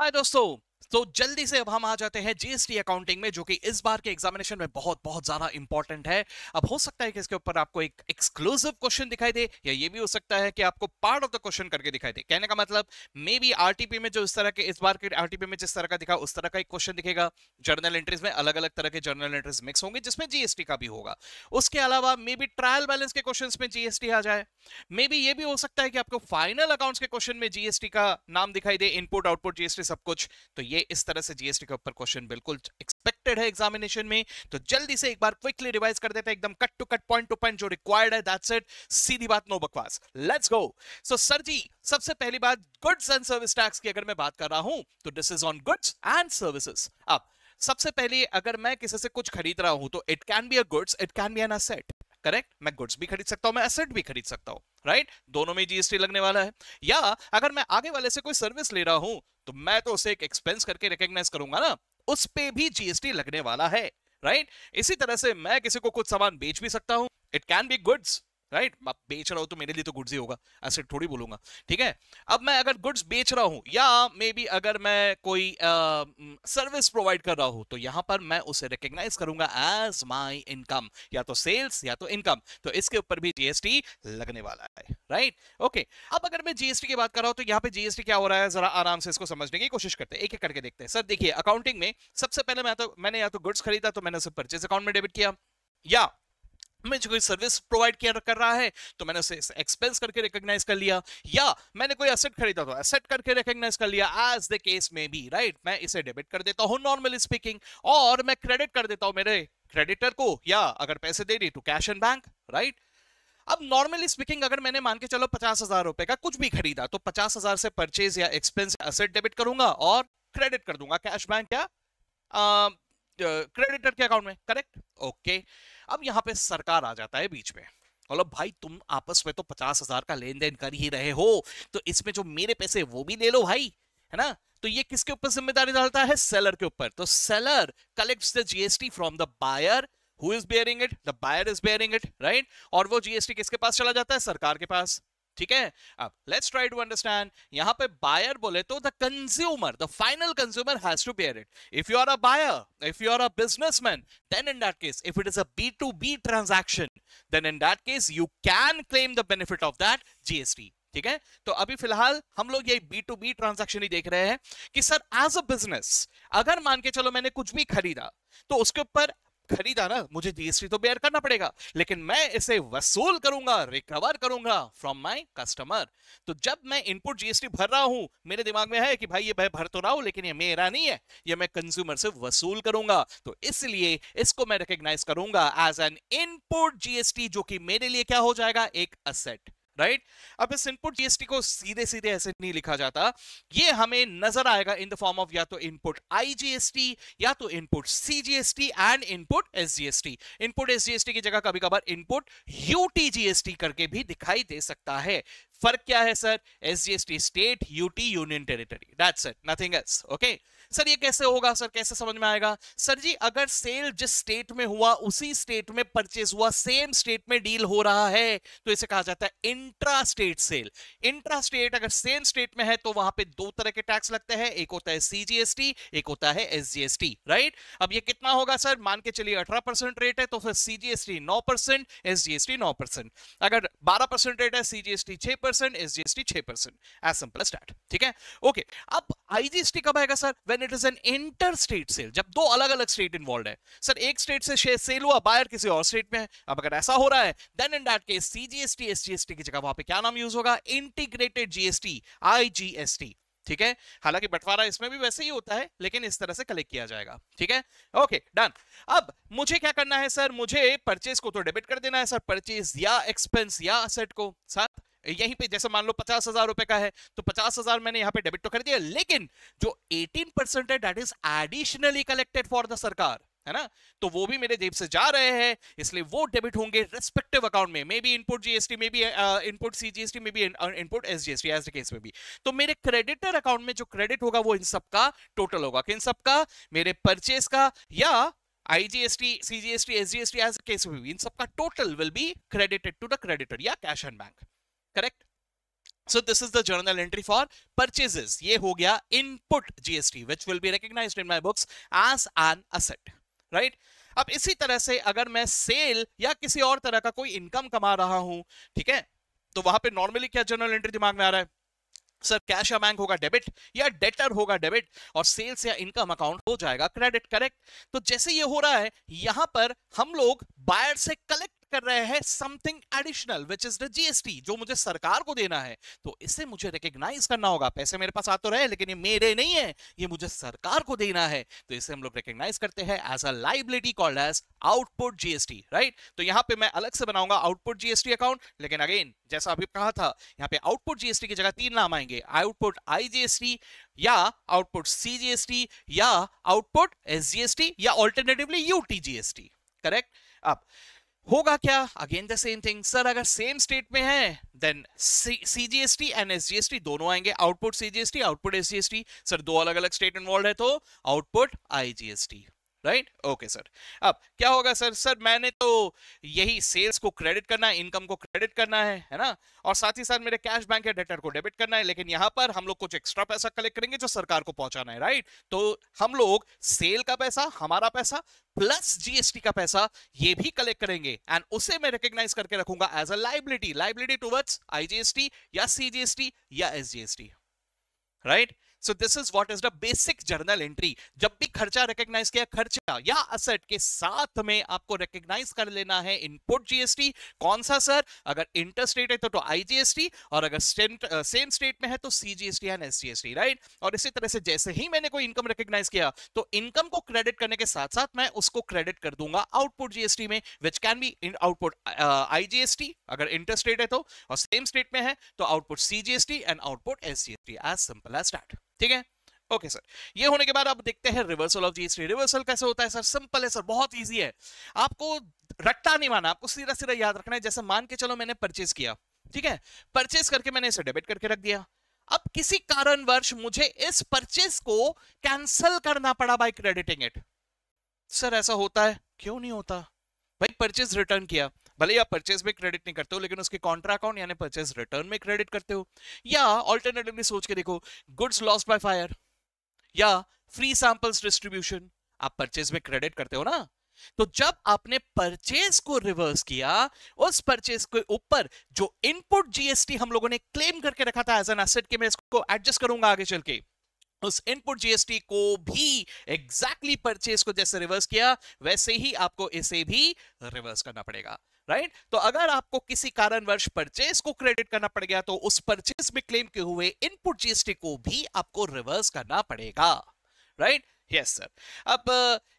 हाय दोस्तों तो जल्दी से अब हम आ जाते हैं जीएसटी अकाउंटिंग में जो कि इस बार के एग्जामिनेशन में बहुत बहुत ज्यादा इंपॉर्टेंट है अब हो सकता है कि इसके ऊपर आपको एक एक्सक्लूसिव क्वेश्चन दिखाई दे या ये भी हो सकता है कि आपको पार्ट ऑफ द क्वेश्चन करके दिखाई दे कहने का मतलब मे बी आरटीपी में जो इस तरह के इस बार के आरटीपी में जिस तरह का दिखा उस तरह का एक क्वेश्चन दिखेगा जर्नल एंट्रीज में अलग अलग तरह के जर्नल एंट्रीज मिक्स होंगे जिसमें जीएसटी का भी होगा उसके अलावा मे बी ट्रायल बैलेंस के क्वेश्चन में जीएसटी आ जाए मे बी ये भी हो सकता है कि आपको फाइनल अकाउंट्स के क्वेश्चन में जीएसटी का नाम दिखाई दे इनपुट आउटपुट जीएसटी सब कुछ तो ये ये इस तरह से जीएसटी के ऊपर क्वेश्चन बिल्कुल एक्सपेक्टेड है एग्जामिनेशन में तो जल्दी से एक बार क्विकली रिवाइज कर देते हैं एकदम cut to cut point to point जो रिक्वायर्ड है दैट्स इट सीधी बात नो बकवास लेट्स गो सो सर जी सबसे पहली बात गुड्स एंड सर्विस टैक्स की अगर मैं बात कर रहा हूं तो this is on goods and services अब सबसे पहले अगर मैं किसी से कुछ खरीद रहा हूं तो it can be a goods it can be an asset correct मैं गुड्स भी खरीद सकता हूं मैं असेट भी खरीद सकता हूं राइट right? दोनों में जीएसटी लगने वाला है या अगर मैं आगे वाले से कोई सर्विस ले रहा हूं तो मैं तो उसे एक एक्सपेंस करके रिकॉग्नाइज करूंगा ना उस पे भी जीएसटी लगने वाला है राइट इसी तरह से मैं किसी को कुछ सामान बेच भी सकता हूं it can be goods right right? बेच रहा हो तो मेरे लिए तो गुड्स ही होगा ऐसे थोड़ी बोलूंगा ठीक है अब मैं अगर गुड्स बेच रहा हूं या मे बी अगर मैं कोई सर्विस uh, प्रोवाइड कर रहा हूं तो यहां पर मैं उसे रिकग्नाइज करूंगा एज माई इनकम या तो सेल्स या तो इनकम तो इसके ऊपर भी जीएसटी लगने वाला है राइट right? Okay okay. अब अगर मैं जीएसटी की बात कर रहा हूं तो यहाँ पे जीएसटी क्या हो रहा है जरा आराम से इसको समझने की कोशिश करते हैं एक एक करके देखते हैं सर देखिए अकाउंटिंग में सबसे पहले मैं तो मैंने या तो गुड्स खरीदा तो मैंने उसे परचेज अकाउंट में डेबिट किया या में जो कोई सर्विस प्रोवाइड किया कर रहा है तो मैंने उसे एक्सपेंस करके रिकॉग्नाइज कर लिया या मैंने कोई एसेट खरीदा तो एसेट करके रिकॉग्नाइज कर लिया एज द केस में भी राइट मैं इसे डेबिट कर देता हूं नॉर्मल स्पीकिंग और मैं क्रेडिट कर देता हूं मेरे क्रेडिटर को या अगर पैसे दे दी to cash and bank right अब नॉर्मली स्पीकिंग अगर मैंने मान के चलो पचास हजार रुपए का कुछ भी खरीदा तो पचास हजार से परचेज या एक्सपेंस एसेट डेबिट करूंगा और क्रेडिट कर दूंगा कैश बैंक या क्रेडिटर के अकाउंट में करेक्ट ओके अब यहाँ पे सरकार आ जाता है बीच में बोलो भाई तुम आपस में तो पचास हजार का लेन देन कर ही रहे हो तो इसमें जो मेरे पैसे वो भी ले लो भाई है ना तो ये किसके ऊपर जिम्मेदारी डालता है सेलर के ऊपर तो seller collects the GST from the buyer who is bearing it the buyer is bearing it right और वो जीएसटी किसके पास चला जाता है सरकार के पास ठीक है अब लेट्स ट्राई टू अंडरस्टैंड यहां पे बायर बोले तो the consumer the final consumer has to bear it if you are a buyer if you are a businessman then in that case if it is a B transaction then in that case you can claim the benefit of that GST ठीक है तो अभी फिलहाल हम लोग ये B to B transaction ही देख रहे हैं कि सर एज अ बिजनेस अगर मान के चलो मैंने कुछ भी खरीदा तो उसके ऊपर खरीदा ना मुझे जीएसटी तो बेयर करना पड़ेगा लेकिन मैं इसे वसूल करूंगा रिकवर करूंगा फ्रॉम माय कस्टमर तो जब मैं इनपुट जीएसटी भर रहा हूं मेरे दिमाग में है कि भाई ये मैं भर तो रहा हूं लेकिन ये मेरा नहीं है ये मैं कंज्यूमर से वसूल करूंगा तो इसलिए इसको मैं रिकोगनाइज करूंगा एज एन इनपुट जीएसटी जो कि मेरे लिए क्या हो जाएगा एक असेट राइट अब इस इनपुट जीएसटी को सीधे सीधे ऐसे नहीं लिखा जाता ये हमें नजर आएगा इन द फॉर्म ऑफ या तो इनपुट आईजीएसटी या तो input CGST and input SGST input SGST की जगह कभी कभार इनपुट यूटीजीएसटी करके भी दिखाई दे सकता है फर्क क्या है sir SGST state UT union territory that's it nothing else okay sir ये कैसे होगा सर कैसे समझ में आएगा सर जी अगर सेल जिस स्टेट में हुआ उसी स्टेट में परचेज हुआ सेम स्टेट में डील हो रहा है तो इसे कहा जाता है intra state sale intra state अगर सेम स्टेट में है तो वहां पे दो तरह के टैक्स लगते हैं एक होता है सीजीएसटी एक होता है एसजीएसटी राइट अब ये कितना होगा सर मान के चलिए अठारह रेट है तो फिर सीजीएसटी नौ परसेंट एसजीएसटी नौ परसेंट अगर बारह परसेंट रेट है सीजीएसटी छह परसेंट एसजीएसटी छह परसेंट एज सिंपल स्टार्ट ठीक है ओके अब आईजीएसटी कब आएगा sir when it is an interstate sale, जब दो अलग अलग स्टेट इन्वॉल्व है सर एक स्टेट से शेयर सेल हुआ बायर किसी और स्टेट में है अब अगर ऐसा हो रहा है then in that case CGST SGST की जगह वहां पे क्या नाम यूज होगा इंटीग्रेटेड जीएसटी आईजीएसटी ठीक है हालांकि बंटवारा इसमें भी वैसे ही होता है लेकिन इस तरह से कलेक्ट किया जाएगा ठीक है ओके डन अब मुझे क्या करना है सर मुझे परचेज को तो डेबिट कर देना है सर परचेज या एक्सपेंस या असेट को साथ यहीं पे जैसे मान लो पचास हजार रुपए का है तो पचास हजार मैंने यहाँ पे डेबिट तो कर दिया लेकिन जो एटीन परसेंट है that is additionally collected for the सरकार है ना तो वो भी मेरे जेब से जा रहे हैं इसलिए वो डेबिट होंगे रेस्पेक्टिव अकाउंट में maybe input GST maybe input CGST maybe input SGST as case में भी तो मेरे क्रेडिटर अकाउंट में जो क्रेडिट होगा वो इन सबका टोटल होगा कि किन सबका मेरे परचेस का या IGST CGST SGST as case में भी इन सबका total will be credited to the creditor या cash and bank correct so this is the journal entry for purchases ये हो गया input GST which will be recognised in my books as an asset right अब इसी तरह से अगर मैं सेल या किसी और तरह का कोई इनकम कमा रहा हूं ठीक है तो वहां पे नॉर्मली क्या जर्नल एंट्री दिमाग में आ रहा है सर कैश या बैंक होगा डेबिट या डेटर होगा डेबिट और सेल्स या इनकम अकाउंट हो जाएगा क्रेडिट करेक्ट तो जैसे ये हो रहा है यहां पर हम लोग बायर से कलेक्ट कर रहे हैं something additional which is the GST जो मुझे सरकार को देना है तो इसे मुझे रिकग्नाइज करना होगा पैसे मेरे पास आ तो रहे लेकिन ये मेरे नहीं है ये मुझे सरकार को देना है तो इसे हम लोग रिकग्नाइज करते हैं as a liability called as output GST right तो यहां पे मैं अलग से बनाऊंगा आउटपुट जीएसटी अकाउंट लेकिन अगेन जैसा अभी कहा था यहां पे आउटपुट जीएसटी की जगह तीन नाम आएंगे आउटपुट आईजीएसटी या आउटपुट सीजीएसटी या आउटपुट एसजीएसटी या अल्टरनेटिवली यूटीजीएसटी करेक्ट अब होगा क्या again the same thing sir अगर सेम स्टेट में है देन सीजीएसटी एंड एसजीएसटी दोनों आएंगे output CGST output SGST sir दो अलग अलग स्टेट इन्वॉल्व है तो output IGST right okay sir अब क्या होगा सर सर मैंने तो यही सेल्स को क्रेडिट करना है इनकम को क्रेडिट करना है है ना और साथ ही साथ मेरे कैश बैंक या डेटर को डेबिट करना है लेकिन यहां पर हम लोग कुछ एक्स्ट्रा पैसा कलेक्ट करेंगे जो सरकार को पहुंचाना है राइट तो हम लोग सेल का पैसा हमारा पैसा प्लस जीएसटी का पैसा ये भी कलेक्ट करेंगे एंड उसे मैं रिकग्नाइज करके रखूंगा as a liability liability towards IGST या सीजीएसटी या SGST right right? So this is what is the basic journal entry जब भी खर्चा रिकग्नाइज किया खर्चा या असेट के साथ में आपको रिकग्नाइज कर लेना है इनपुट जीएसटी कौन सा सर अगर इंटरस्टेट है तो, तो आईजीएसटी और अगर सेम स्टेट में है तो सीजीएसटी एंड एसजीएसटी राइट और इसी तरह से जैसे ही मैंने कोई इनकम रिकग्नाइज किया तो इनकम को क्रेडिट करने के साथ साथ मैं उसको क्रेडिट कर दूंगा आउटपुट जीएसटी में which can be in output IGST अगर इंटरस्टेट है तो और सेम स्टेट में है तो output CGST and output SGST as simple as that ठीक है ओके सर ये होने के बाद आप देखते हैं रिवर्सल ऑफ जीएसटी रिवर्सल कैसे होता है सर सिंपल है सर बहुत ईजी है आपको रट्टा नहीं माना आपको सीधा सीधा याद रखना है जैसे मान के चलो मैंने परचेज किया ठीक है परचेज करके मैंने इसे डेबिट करके रख दिया अब किसी कारणवश मुझे इस परचेज को कैंसिल करना पड़ा बाय क्रेडिटिंग इट सर ऐसा होता है क्यों नहीं होता भाई परचेज रिटर्न किया भले ही आप परचेज में क्रेडिट नहीं करते हो लेकिन उसके कॉन्ट्रा अकाउंट यानी परचेज रिटर्न में क्रेडिट करते हो या ऑल्टरनेटिवली सोच के देखो गुड्स लॉस बाय फायर या फ्री सैंपल्स डिस्ट्रीब्यूशन आप परचेज में क्रेडिट करते हो ना तो जब आपने परचेज को रिवर्स किया उस परचेज के ऊपर जो इनपुट जीएसटी हम लोगों ने क्लेम करके रखा था एज एन एसेट के मैं इसको एडजस्ट करूंगा आगे चल के उस इनपुट जीएसटी को भी एग्जैक्टली exactly परचेज को जैसे रिवर्स किया वैसे ही आपको इसे भी रिवर्स करना पड़ेगा राइट तो अगर आपको किसी कारणवश परचेज को क्रेडिट करना पड़ गया तो उस परचेज में क्लेम के हुए इनपुट जीएसटी को भी आपको रिवर्स करना पड़ेगा राइट यस सर अब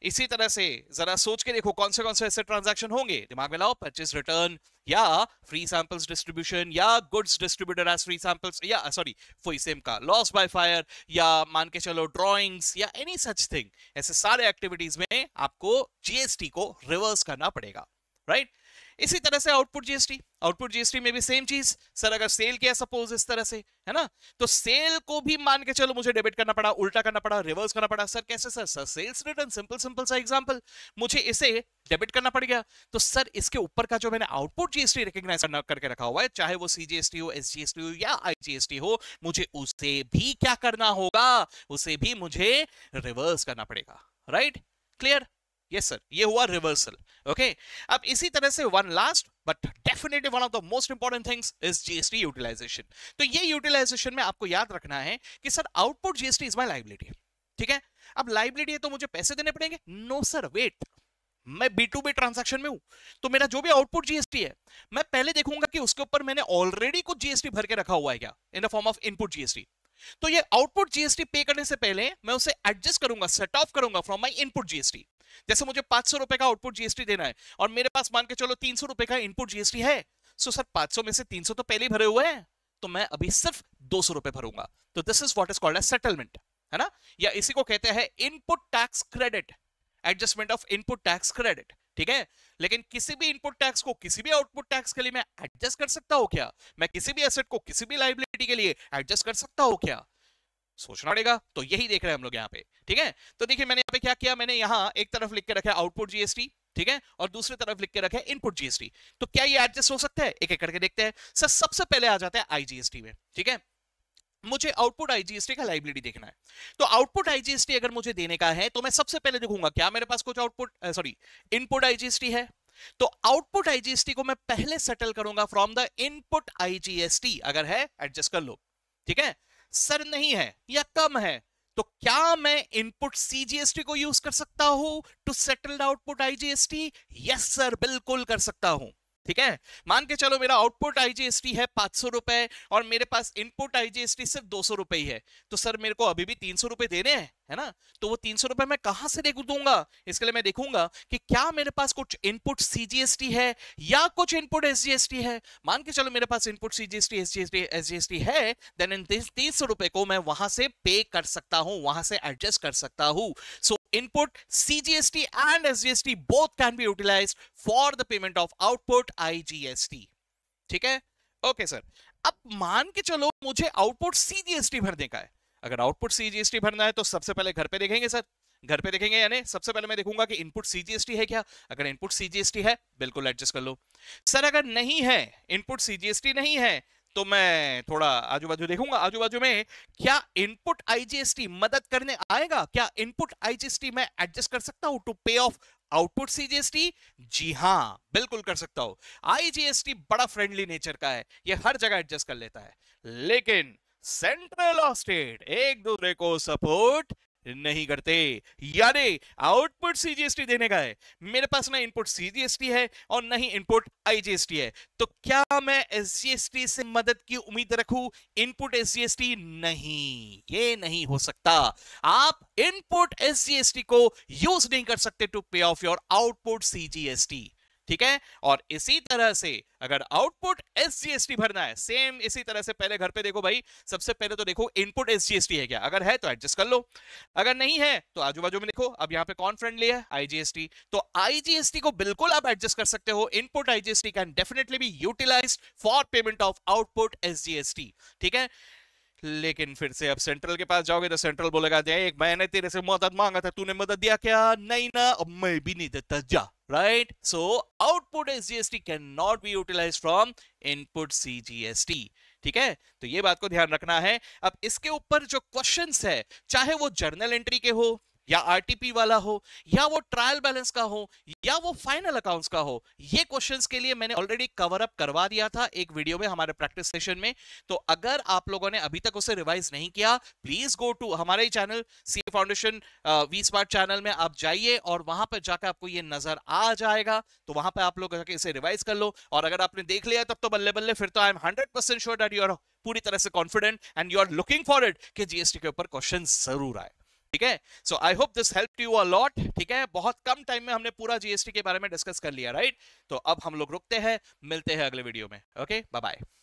इसी तरह से जरा सोच के देखो कौन से कौन से ऐसे ट्रांजैक्शन होंगे दिमाग में लाओ परचेज रिटर्न या फ्री सैंपल्स डिस्ट्रीब्यूशन या goods distributor as free samples या सॉरी सेम का लॉस बाय फायर या मान के चलो ड्राइंग्स या एनी सच थिंग ऐसे सारे एक्टिविटीज में आपको जीएसटी को रिवर्स करना पड़ेगा राइट इसी तरह से आउटपुट जीएसटी आउटपुट जीएसटी में भी सेम चीज सर अगर सेल किया सपोज इस तरह से है ना तो सेल को भी मान के चलो मुझे डेबिट करना पड़ा उल्टा करना पड़ा रिवर्स करना पड़ा सर कैसे sir sir sales return simple simple सा एग्जांपल मुझे इसे डेबिट करना पड़ गया तो सर इसके ऊपर का जो मैंने आउटपुट जीएसटी रिकग्नाइज करना करके रखा हुआ है चाहे वो सीजीएसटी हो एसजीएसटी हो या आईजीएसटी हो मुझे उसे भी क्या करना होगा उसे भी मुझे रिवर्स करना पड़ेगा राइट क्लियर यस सर ये हुआ रिवर्सल ओके okay? अब इसी तरह से one last but definitely one of the most important things is GST utilization तो ये यूटिलाइजेशन में आपको याद रखना है कि sir output GST is my liability ठीक है अब लाइबिलिटी है तो मुझे पैसे देने पड़ेंगे नो सर वेट मैं बी टू बी ट्रांजेक्शन में हूं तो मेरा जो भी आउटपुट जीएसटी है मैं पहले देखूंगा कि उसके ऊपर मैंने ऑलरेडी कुछ जीएसटी भर के रखा हुआ है क्या in the form of input GST तो ये आउटपुट जीएसटी पे करने से पहले मैं उसे एडजस्ट करूंगा सेट ऑफ करूंगा फ्रॉम माय इनपुट जीएसटी जैसे मुझे पांच सौ रुपए का आउटपुट जीएसटी देना है और मेरे पास मान के चलो तीन सौ रुपए का इनपुट जीएसटी है सो सर पांच सौ में से तीन सौ तो पहले ही भरे हुए हैं तो मैं अभी सिर्फ दो सौ रुपए भरूंगा तो this is what is called settlement है ना या इसी को कहते हैं input tax credit adjustment of input tax credit ठीक है लेकिन किसी भी इनपुट टैक्स को किसी भी आउटपुट टैक्स के लिए मैं एडजस्ट कर सकता हूं क्या मैं किसी भी एसेट को किसी भी लाइबिलिटी के लिए एडजस्ट कर सकता हूं क्या सोचना पड़ेगा तो यही देख रहे हैं हम लोग यहाँ पे ठीक है तो देखिए मैंने यहाँ पे क्या किया मैंने यहाँ एक तरफ लिख के रखा आउटपुट जीएसटी ठीक है और दूसरी तरफ लिख के रखे इनपुट जीएसटी तो क्या ये एडजस्ट हो सकता है एक एक करके देखते हैं सर सबसे पहले आ जाता है आईजीएसटी में ठीक है मुझे आउटपुट आईजीएसटी का लाइबिलिटी देखना है तो आउटपुट आईजीएसटी अगर मुझे देने का है तो मैं सबसे पहले देखूंगा क्या मेरे पास कुछ आउटपुट सॉरी इनपुट आईजीएसटी है तो आउटपुट आईजीएसटी को मैं पहले सेटल करूंगा फ्रॉम द इनपुट आईजीएसटी अगर है एडजस्ट कर लो ठीक है सर नहीं है या कम है तो क्या मैं इनपुट सीजीएसटी को यूज कर सकता हूं to settle output IGST yes sir बिल्कुल कर सकता हूं ठीक है मान के चलो मेरा आउटपुट आईजीएसटी है पांच सौ रुपए और मेरे पास इनपुट आईजीएसटी सिर्फ दो सौ रुपए ही है तो सर मेरे को अभी भी तीन सौ रुपए देने हैं है ना तो वो तीन सौ रुपए मैं कहां से देख दूंगा इसके लिए मैं देखूंगा कि क्या मेरे पास कुछ इनपुट सीजीएसटी है या कुछ इनपुट एसजीएसटी है मान के चलो मेरे पास इनपुट सीजीएसटी एसजीएसटी एसजीएसटी है देन इन तीन सौ रुपए को मैं वहां से पे कर सकता हूं वहां से एडजस्ट कर सकता हूं सो input CGST and SGST both can be utilized for the payment of output IGST ठीक है ओके okay, सर अब मान के चलो मुझे आउटपुट सीजीएसटी भरने का है अगर आउटपुट सीजीएसटी भरना है तो सबसे पहले घर पे देखेंगे सर घर पे देखेंगे यानी सबसे पहले मैं देखूंगा कि इनपुट सीजीएसटी है क्या अगर इनपुट सीजीएसटी है बिल्कुल एडजस्ट कर लो सर अगर नहीं है इनपुट सीजीएसटी नहीं है तो मैं थोड़ा आजू बाजू देखूंगा आजू बाजू में क्या इनपुट आईजीएसटी मदद करने आएगा क्या इनपुट आईजीएसटी मैं एडजस्ट कर सकता हूं टू पे ऑफ आउटपुट सीजीएसटी जी हाँ बिल्कुल कर सकता हूं आईजीएसटी बड़ा फ्रेंडली नेचर का है यह हर जगह एडजस्ट कर लेता है लेकिन सेंट्रल और स्टेट एक दूसरे को सपोर्ट नहीं करते यानी आउटपुट सीजीएसटी देने का है मेरे पास ना इनपुट सीजीएसटी है और ना ही इनपुट आईजीएसटी है तो क्या मैं एसजीएसटी से मदद की उम्मीद रखूं इनपुट एसजीएसटी नहीं ये नहीं हो सकता आप इनपुट एसजीएसटी को यूज नहीं कर सकते टू पे ऑफ योर आउटपुट सीजीएसटी ठीक है और इसी तरह से अगर आउटपुट एसजीएसटी भरना है सेम इसी तरह से पहले घर पे देखो भाई सबसे पहले तो देखो इनपुट एसजीएसटी है क्या अगर है तो एडजस्ट कर लो अगर नहीं है तो आजू बाजू में देखो अब यहाँ पे कौन फ्रेंडली है आईजीएसटी तो आईजीएसटी को बिल्कुल आप एडजस्ट कर सकते हो input IGST can definitely be utilize for payment of output SGST ठीक है लेकिन फिर से अब सेंट्रल के पास जाओगे तो सेंट्रल बोलेगा एक मैंने तेरे से मदद मांगा था तूने मदद दिया क्या नहीं ना अब मैं भी नहीं देता जा right so output GST can not be utilize from input CGST ठीक है तो ये बात को ध्यान रखना है अब इसके ऊपर जो क्वेश्चंस है चाहे वो जर्नल एंट्री के हो या आरटीपी वाला हो या वो ट्रायल बैलेंस का हो या वो फाइनल अकाउंट्स का हो ये क्वेश्चंस के लिए मैंने ऑलरेडी कवर अप करवा दिया था एक वीडियो में हमारे प्रैक्टिस सेशन में तो अगर आप लोगों ने अभी तक उसे रिवाइज नहीं किया प्लीज गो टू हमारे channel C foundation we smart channel में आप जाइए और वहां पर जाकर आपको ये नजर आ जाएगा तो वहां पर आप लोग जाकर इसे रिवाइज कर लो और अगर आपने देख लिया तब तो बल्ले बल्ले फिर तो I am hundred percent sure that you are पूरी तरह से confident and you are looking for it कि जीएसटी के ऊपर क्वेश्चन जरूर आए ठीक है so I hope this help you a lot ठीक है बहुत कम टाइम में हमने पूरा जीएसटी के बारे में डिस्कस कर लिया राइट right? तो अब हम लोग रुकते हैं मिलते हैं अगले वीडियो में ओके बाय बाय